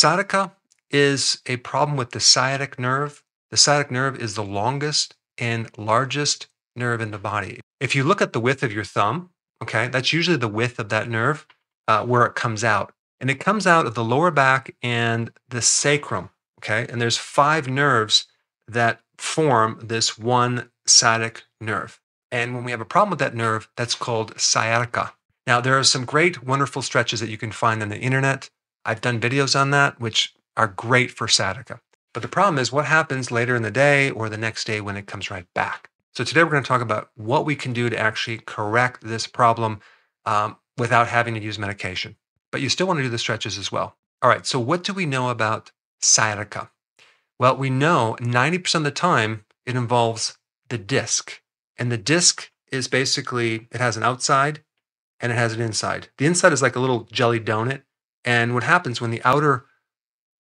Sciatica is a problem with the sciatic nerve. The sciatic nerve is the longest and largest nerve in the body. If you look at the width of your thumb, okay, that's usually the width of that nerve uh, where it comes out. And it comes out of the lower back and the sacrum, okay? And there's five nerves that form this one sciatic nerve. And when we have a problem with that nerve, that's called sciatica. Now, there are some great, wonderful stretches that you can find on the internet. I've done videos on that, which are great for sciatica. But the problem is what happens later in the day or the next day when it comes right back. So today we're going to talk about what we can do to actually correct this problem um, without having to use medication. But you still want to do the stretches as well. All right, so what do we know about sciatica? Well, we know 90% of the time it involves the disc. And the disc is basically, it has an outside and it has an inside. The inside is like a little jelly donut and what happens when the outer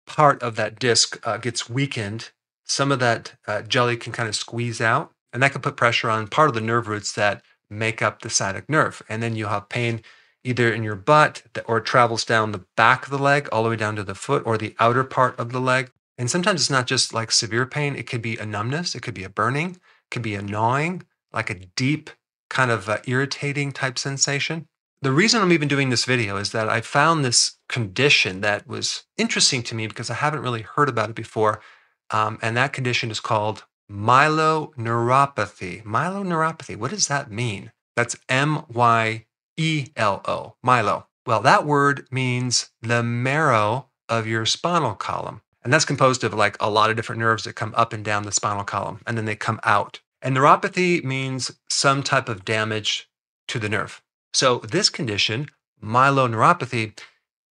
part of that disc uh, gets weakened, some of that uh, jelly can kind of squeeze out, and that can put pressure on part of the nerve roots that make up the sciatic nerve. And then you'll have pain either in your butt or it travels down the back of the leg all the way down to the foot or the outer part of the leg. And sometimes it's not just like severe pain, it could be a numbness, it could be a burning, it could be a gnawing, like a deep kind of uh, irritating type sensation. The reason I'm even doing this video is that I found this condition that was interesting to me because I haven't really heard about it before. Um, and that condition is called myeloneuropathy. Myeloneuropathy, what does that mean? That's M Y E L O, Milo. Well, that word means the marrow of your spinal column. And that's composed of like a lot of different nerves that come up and down the spinal column and then they come out. And neuropathy means some type of damage to the nerve. So, this condition, myeloneuropathy,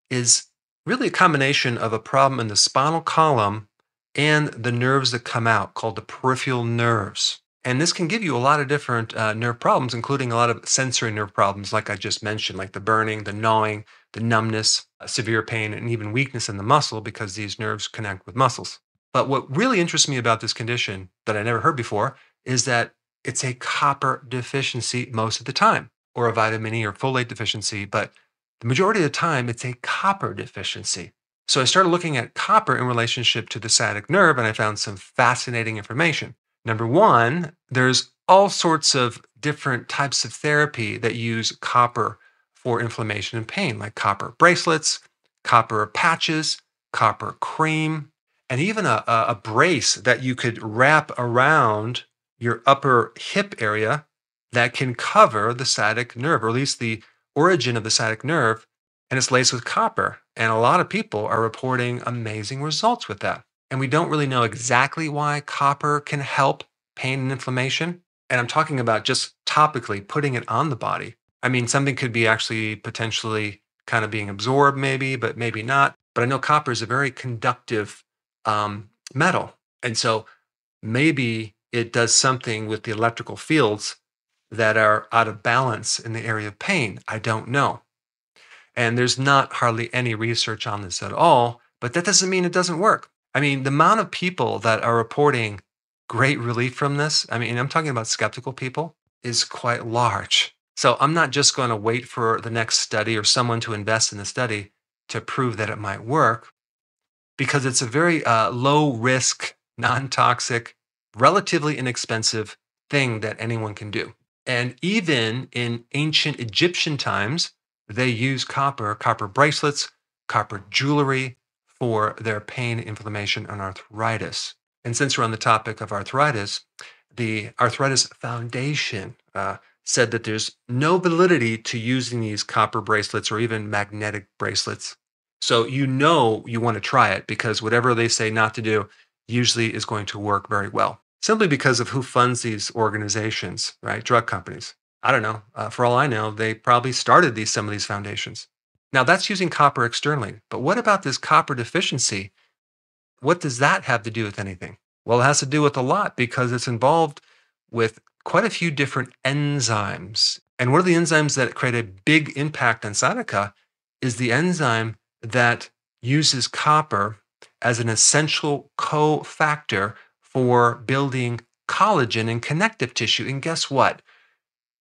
is really a combination of a problem in the spinal column and the nerves that come out called the peripheral nerves. And this can give you a lot of different uh, nerve problems, including a lot of sensory nerve problems, like I just mentioned, like the burning, the gnawing, the numbness, uh, severe pain, and even weakness in the muscle because these nerves connect with muscles. But what really interests me about this condition that I never heard before is that it's a copper deficiency most of the time or a vitamin E or folate deficiency, but the majority of the time it's a copper deficiency. So I started looking at copper in relationship to the sciatic nerve and I found some fascinating information. Number one, there's all sorts of different types of therapy that use copper for inflammation and pain, like copper bracelets, copper patches, copper cream, and even a, a brace that you could wrap around your upper hip area that can cover the sciatic nerve, or at least the origin of the sciatic nerve, and it's laced with copper. And a lot of people are reporting amazing results with that. And we don't really know exactly why copper can help pain and inflammation. And I'm talking about just topically putting it on the body. I mean, something could be actually potentially kind of being absorbed, maybe, but maybe not. But I know copper is a very conductive um, metal. And so maybe it does something with the electrical fields that are out of balance in the area of pain? I don't know. And there's not hardly any research on this at all, but that doesn't mean it doesn't work. I mean, the amount of people that are reporting great relief from this, I mean, I'm talking about skeptical people, is quite large. So I'm not just going to wait for the next study or someone to invest in the study to prove that it might work because it's a very uh, low risk, non toxic, relatively inexpensive thing that anyone can do. And even in ancient Egyptian times, they used copper, copper bracelets, copper jewelry for their pain, inflammation, and arthritis. And since we're on the topic of arthritis, the Arthritis Foundation uh, said that there's no validity to using these copper bracelets or even magnetic bracelets. So you know you want to try it because whatever they say not to do usually is going to work very well simply because of who funds these organizations, right? Drug companies. I don't know. Uh, for all I know, they probably started these some of these foundations. Now that's using copper externally, but what about this copper deficiency? What does that have to do with anything? Well, it has to do with a lot because it's involved with quite a few different enzymes. And one of the enzymes that create a big impact on Sadaka is the enzyme that uses copper as an essential cofactor for building collagen and connective tissue. And guess what?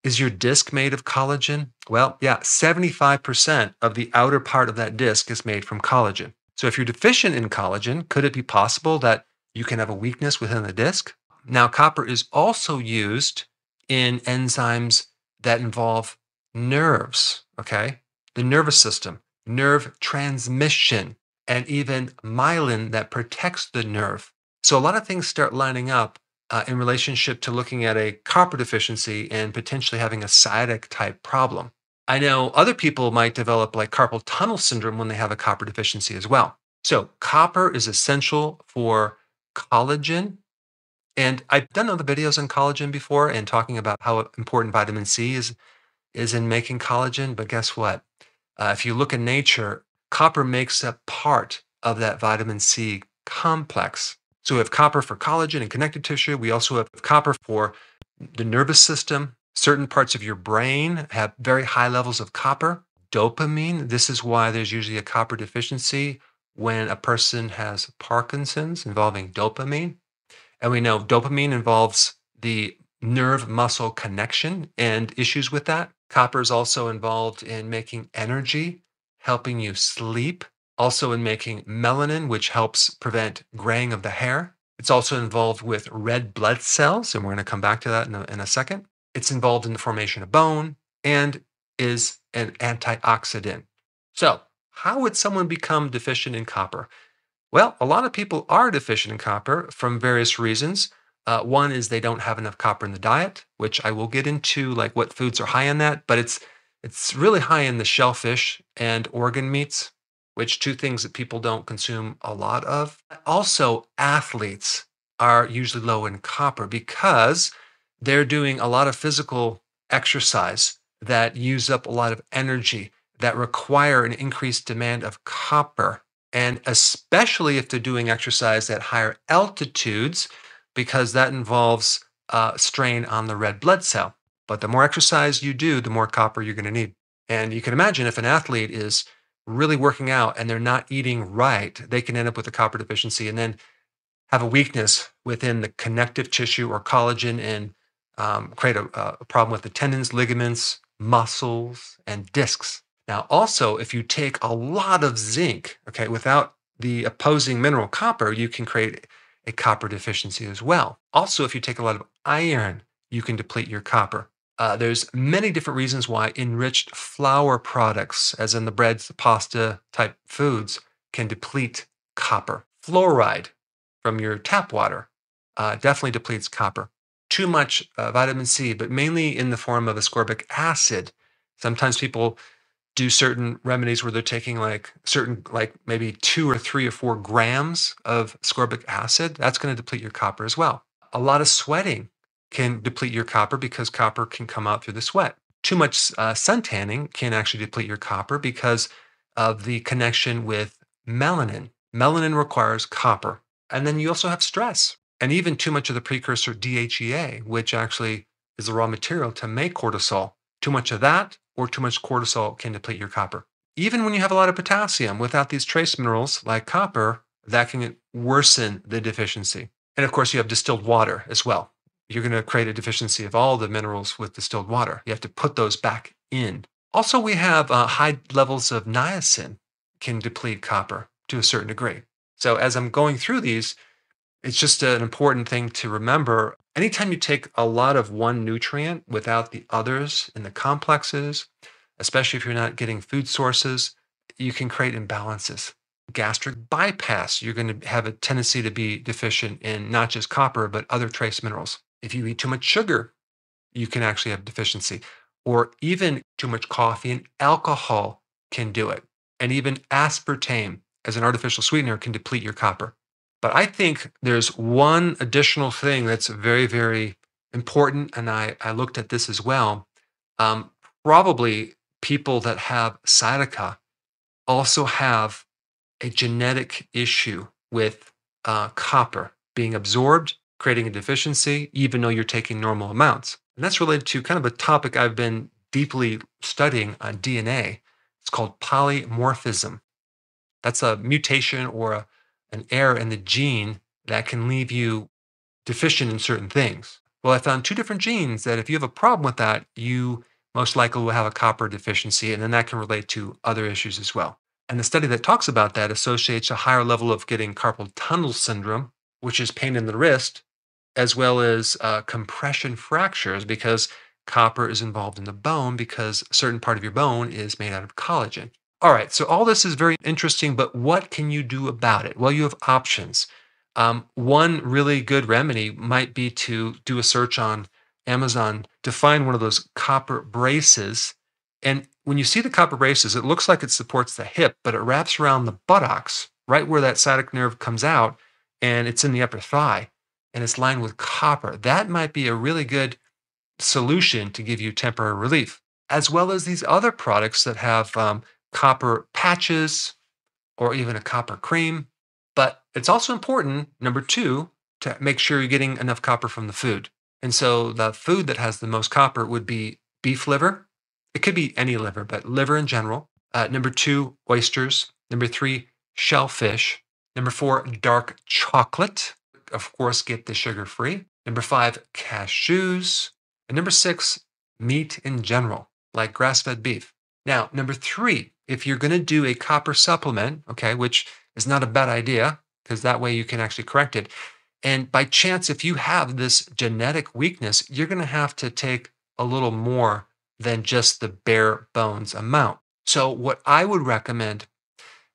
Is your disc made of collagen? Well, yeah, 75% of the outer part of that disc is made from collagen. So if you're deficient in collagen, could it be possible that you can have a weakness within the disc? Now, copper is also used in enzymes that involve nerves, okay? The nervous system, nerve transmission, and even myelin that protects the nerve. So a lot of things start lining up uh, in relationship to looking at a copper deficiency and potentially having a sciatic type problem. I know other people might develop like carpal tunnel syndrome when they have a copper deficiency as well. So, copper is essential for collagen. And I've done other videos on collagen before and talking about how important vitamin C is, is in making collagen. But guess what? Uh, if you look in nature, copper makes up part of that vitamin C complex. So we have copper for collagen and connective tissue. We also have copper for the nervous system. Certain parts of your brain have very high levels of copper. Dopamine, this is why there's usually a copper deficiency when a person has Parkinson's involving dopamine. And we know dopamine involves the nerve muscle connection and issues with that. Copper is also involved in making energy, helping you sleep, also in making melanin, which helps prevent graying of the hair. It's also involved with red blood cells, and we're going to come back to that in a, in a second. It's involved in the formation of bone and is an antioxidant. So, how would someone become deficient in copper? Well, a lot of people are deficient in copper from various reasons. Uh, one is they don't have enough copper in the diet, which I will get into, like what foods are high in that, but it's it's really high in the shellfish and organ meats, which two things that people don't consume a lot of. Also, athletes are usually low in copper because they're doing a lot of physical exercise that use up a lot of energy that require an increased demand of copper. And especially if they're doing exercise at higher altitudes, because that involves uh, strain on the red blood cell. But the more exercise you do, the more copper you're going to need. And you can imagine if an athlete is really working out and they're not eating right, they can end up with a copper deficiency and then have a weakness within the connective tissue or collagen and um, create a, a problem with the tendons, ligaments, muscles, and discs. Now, also, if you take a lot of zinc, okay, without the opposing mineral copper, you can create a copper deficiency as well. Also, if you take a lot of iron, you can deplete your copper. Uh, there's many different reasons why enriched flour products, as in the breads, the pasta type foods, can deplete copper. Fluoride from your tap water uh, definitely depletes copper. Too much uh, vitamin C, but mainly in the form of ascorbic acid. Sometimes people do certain remedies where they're taking like certain, like maybe two or three or four grams of ascorbic acid. That's going to deplete your copper as well. A lot of sweating can deplete your copper because copper can come out through the sweat. Too much uh, sun tanning can actually deplete your copper because of the connection with melanin. Melanin requires copper. And then you also have stress and even too much of the precursor DHEA, which actually is the raw material to make cortisol. Too much of that or too much cortisol can deplete your copper. Even when you have a lot of potassium, without these trace minerals like copper, that can worsen the deficiency. And of course, you have distilled water as well you're going to create a deficiency of all the minerals with distilled water. You have to put those back in. Also, we have uh, high levels of niacin can deplete copper to a certain degree. So, as I'm going through these, it's just an important thing to remember. Anytime you take a lot of one nutrient without the others in the complexes, especially if you're not getting food sources, you can create imbalances. Gastric bypass, you're going to have a tendency to be deficient in not just copper, but other trace minerals. If you eat too much sugar, you can actually have deficiency, or even too much coffee and alcohol can do it. And even aspartame as an artificial sweetener can deplete your copper. But I think there's one additional thing that's very, very important. And I, I looked at this as well. Um, probably people that have sciatica also have a genetic issue with uh, copper being absorbed creating a deficiency, even though you're taking normal amounts. And that's related to kind of a topic I've been deeply studying on DNA. It's called polymorphism. That's a mutation or a, an error in the gene that can leave you deficient in certain things. Well, I found two different genes that if you have a problem with that, you most likely will have a copper deficiency, and then that can relate to other issues as well. And the study that talks about that associates a higher level of getting carpal tunnel syndrome, which is pain in the wrist, as well as uh, compression fractures because copper is involved in the bone because a certain part of your bone is made out of collagen. All right, so all this is very interesting, but what can you do about it? Well, you have options. Um, one really good remedy might be to do a search on Amazon to find one of those copper braces. And when you see the copper braces, it looks like it supports the hip, but it wraps around the buttocks, right where that sciatic nerve comes out, and it's in the upper thigh and it's lined with copper. That might be a really good solution to give you temporary relief, as well as these other products that have um, copper patches or even a copper cream. But it's also important, number two, to make sure you're getting enough copper from the food. And so the food that has the most copper would be beef liver. It could be any liver, but liver in general. Uh, number two, oysters. Number three, shellfish. Number four, dark chocolate of course, get the sugar free. Number five, cashews. And number six, meat in general, like grass fed beef. Now, number three, if you're going to do a copper supplement, okay, which is not a bad idea because that way you can actually correct it. And by chance, if you have this genetic weakness, you're going to have to take a little more than just the bare bones amount. So, what I would recommend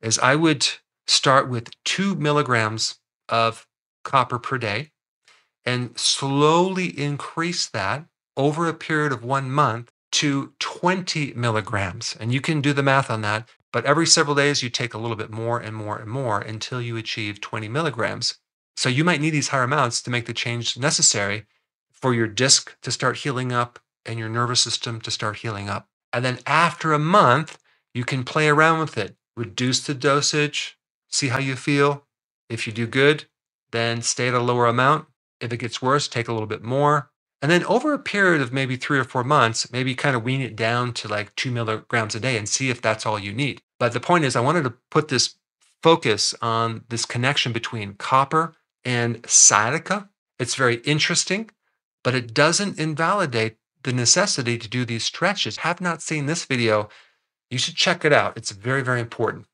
is I would start with two milligrams of copper per day and slowly increase that over a period of one month to 20 milligrams. And you can do the math on that, but every several days you take a little bit more and more and more until you achieve 20 milligrams. So you might need these higher amounts to make the change necessary for your disc to start healing up and your nervous system to start healing up. And then after a month, you can play around with it, reduce the dosage, see how you feel. If you do good, then stay at a lower amount. If it gets worse, take a little bit more. And then over a period of maybe three or four months, maybe kind of wean it down to like two milligrams a day and see if that's all you need. But the point is, I wanted to put this focus on this connection between copper and sciatica. It's very interesting, but it doesn't invalidate the necessity to do these stretches. Have not seen this video? You should check it out. It's very, very important.